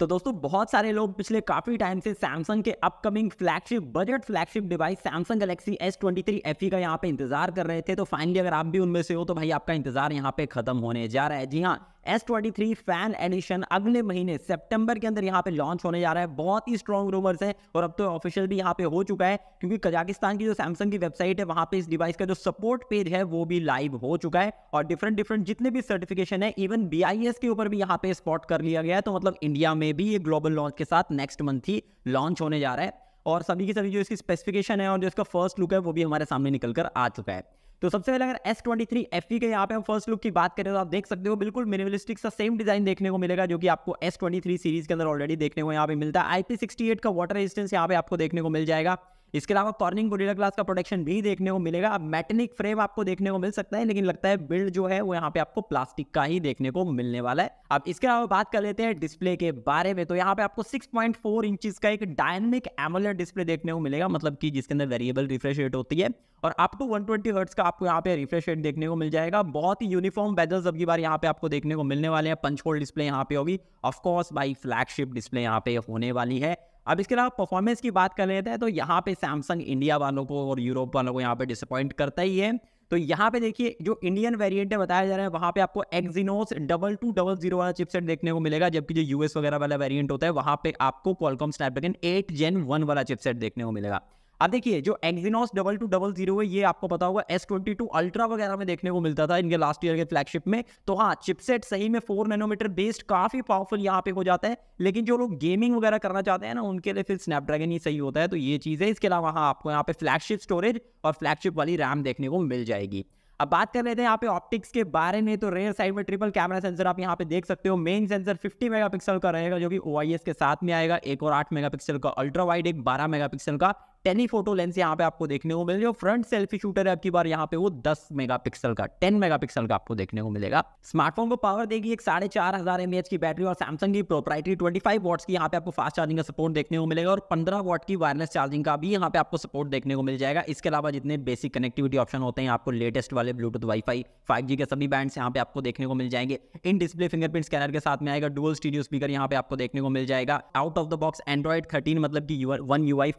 तो दोस्तों बहुत सारे लोग पिछले काफ़ी टाइम से सैमसंग के upcoming flagship budget flagship device Samsung Galaxy S twenty three F का यहाँ पे इंतजार कर रहे थे तो फाइनली अगर आप भी उनमें से हो तो भाई आपका इंतजार यहाँ पे खत्म होने जा रहा है जी हाँ S twenty three fan edition अगले महीने सेप्टेम्बर के अंदर यहाँ पे लॉन्च होने जा रहा है बहुत ही स्ट्रॉन्ग रूमर्स हैं और अब तो ऑफिशियल भी यहाँ पे हो चुका है क्योंकि कजाकिस्तान की जो सैमसंग की वेबसाइट है वहाँ पे इस डिवाइस का जो सपोर्ट पेज है वो भी लाइव हो चुका है और डिफरेंट डिफरेंट जितने भी सर्टिफिकेशन है इवन बी के ऊपर भी यहाँ पे स्पॉट कर लिया गया है तो मतलब इंडिया में भी ये ग्लोबल लॉन्च के साथ नेक्स्ट मंथ ही लॉन्च होने जा रहा है और सभी की सभी जो इसकी स्पेसिफिकेशन है और जो इसका फर्स्ट लुक है वो भी हमारे सामने निकल कर आ चुका है तो सबसे पहले अगर एस ट्वेंटी थ्री एफ के यहाँ पे हम फर्स्ट लुक की बात करें तो आप देख सकते हो बिल्कुल मिनिमलिस्टिक सा सेम डिजाइन देखने को मिलेगा जो कि आपको एस ट्वेंटी थ्री सीरीज के अंदर ऑलरेडी देखने को यहाँ पे मिलता है आई पी सिक्सटी एट का वाटर रेजिस्टेंस यहाँ पे आपको देखने को मिल जाएगा इसके अलावा कॉर्निंग गोरिल्ला ग्लास का प्रोटेक्शन भी देखने को मिलेगा अब मैटेनिक फ्रेम आपको देखने को मिल सकता है लेकिन लगता है बिल्ड जो है वो यहाँ पे आपको प्लास्टिक का ही देखने को मिलने वाला है अब इसके अलावा बात कर लेते हैं डिस्प्ले के बारे में तो यहाँ पे आपको 6.4 पॉइंट का एक डायनेमिक एमोलेट डिस्प्ले देखने को मिलेगा मतलब की जिसके अंदर वेरिएबल रिफ्रेश रेट होती है और up to one twenty hertz का आपको यहाँ पे रिफ्रेश रेट देखने को मिल जाएगा बहुत ही यूनिफॉर्म बेजल्स अब की बार यहाँ पे आपको देखने को मिलने वाले हैं पंच होल डिस्प्ले यहाँ पे होगी ऑफकोर्स बाई फ्लैगशिप डिस्प्ले यहाँ पे होने वाली है अब इसके अलावा परफॉर्मेंस की बात कर लेते हैं तो यहाँ पे सैमसंग इंडिया वालों को और यूरोप वालों को यहाँ पे डिसअपॉइंट करता ही है तो यहाँ पे देखिए जो इंडियन वेरिएंट है बताया जा रहा है वहाँ पे आपको Exynos double two double zero वाला चिपसेट देखने को मिलेगा जबकि जो यूएस वगैरह वाला वेरिएंट होता है वहाँ पे आपको Qualcomm Snapdragon eight gen one वाला चिपसेट देखने को मिलेगा अब देखिए जो Exynos double two double zero है ये आपको पता होगा एस ट्वेंटी टू अल्ट्रा वगैरह में देखने को मिलता था इनके लास्ट ईयर के फ्लैगशिप में तो हाँ चिपसेट सही में फोर नैनोमीटर बेस्ड काफी पावरफुल यहाँ पे हो जाता है लेकिन जो लोग गेमिंग वगैरह करना चाहते हैं ना उनके लिए फिर स्नैपड्रैगन ही सही होता है तो ये चीज़ है इसके अलावा हाँ आपको यहाँ पे फ्लैगशिप स्टोरेज और फ्लैगशिप वाली रैम देखने को मिल जाएगी अब बात कर लेते हैं यहाँ पे ऑप्टिक्स के बारे में तो रेयर साइड में ट्रिपल कैमरा सेंसर आप यहाँ पे देख सकते हो मेन सेंसर 50 मेगापिक्सल का रहेगा जो कि ओ के साथ में आएगा एक और 8 मेगापिक्सल का अल्ट्रा वाइड एक 12 मेगापिक्सल का टेलीफोटो लेंस यहाँ पे आपको देखने को मिलेगा जो फ्रंट सेल्फी शूटर है आपकी बार यहाँ पे वो 10 मेगापिक्सल का 10 मेगापिक्सल का आपको देखने को मिलेगा स्मार्टफोन को पावर देगी एक साढ़े चार हजार एमएच की बैटरी और सैमसंग की प्रोपराइटरी 25 वॉट्स की यहाँ पे आपको फास्ट चार्जिंग का सपोर्ट देखने को मिलेगा और पंद्रह वॉट की वायरलेस चार्जिंग का भी यहाँ पे आपको सपोर्ट देखने को मिल जाएगा इसके अलावा जितने बेसिक कनेक्टिविटी ऑप्शन होते हैं आपको लेटेस्ट वाले ब्लूटूथ वाईफाई फाइव के सभी बैंड यहाँ पे आपको देखने को मिल जाएंगे इन डिस्प्ले फिंगरप्रिंट स्कैनर के साथ में आएगा डुअल स्टीडियो स्पीकर यहाँ पे आपको देखने को मिल जाएगा out of the box Android thirteen मतलब की वन यू आई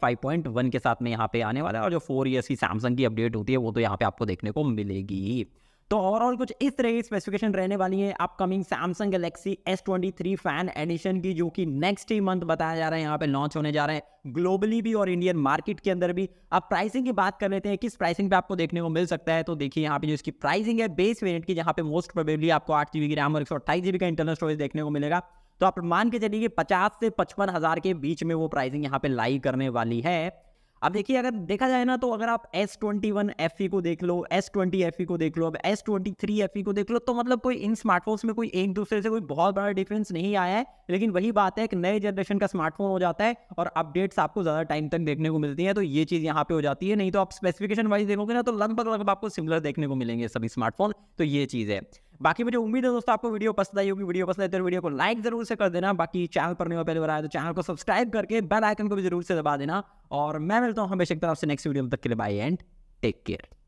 के साथ में यहाँ पे आने वाला है और जो फोर ईयर्स की सैमसंग की अपडेट होती है वो तो यहाँ पे आपको देखने को मिलेगी तो और और कुछ इस तरह की स्पेसिफिकेशन रहने वाली है upcoming Samsung Galaxy S twenty three fan edition की जो कि नेक्स्ट ही मंथ बताया जा रहा है यहाँ पे लॉन्च होने जा रहे हैं ग्लोबली भी और इंडियन मार्केट के अंदर भी अब प्राइसिंग की बात कर लेते हैं किस प्राइसिंग पे आपको देखने को मिल सकता है तो देखिए यहाँ पे जो इसकी प्राइसिंग है बेस वेरियंट की जहाँ पे मोस्ट प्रोबेबली आपको आठ जीबी की रैम और एक सौ अट्ठाईस जीबी का इंटरनल स्टोरेज देखने को मिलेगा तो आप मान के चलिए कि पचास से पचपन हजार के बीच में वो प्राइसिंग यहाँ पे लाई करने वाली है अब देखिए अगर देखा जाए ना तो अगर आप S twenty one F E को देख लो एस ट्वेंटी एफ ई को देख लो अब S twenty three F E को देख लो तो मतलब कोई इन स्मार्टफोन्स में कोई एक दूसरे से कोई बहुत बड़ा डिफरेंस नहीं आया है लेकिन वही बात है एक नए जनरेशन का स्मार्टफोन हो जाता है और अपडेट्स आपको ज़्यादा टाइम तक देखने को मिलती है तो ये चीज़ यहाँ पे हो जाती है नहीं तो आप स्पेसिफिकेशन वाइज देखोगे ना तो लगभग लगभग आपको सिमिलर देखने को मिलेंगे सभी स्मार्टफोन तो ये चीज़ है बाकी मुझे उम्मीद है दोस्तों आपको वीडियो पसंद आई होगी वीडियो पसंद आई तो वीडियो को लाइक जरूर से कर देना बाकी चैनल पर नहीं पहले बनाया तो चैनल को सब्सक्राइब करके बेल आइकन को भी जरूर से दबा देना और मैं मिलता हूँ हमेशा की तरफ से नेक्स्ट वीडियो तक के लिए बाई एंड टेक केयर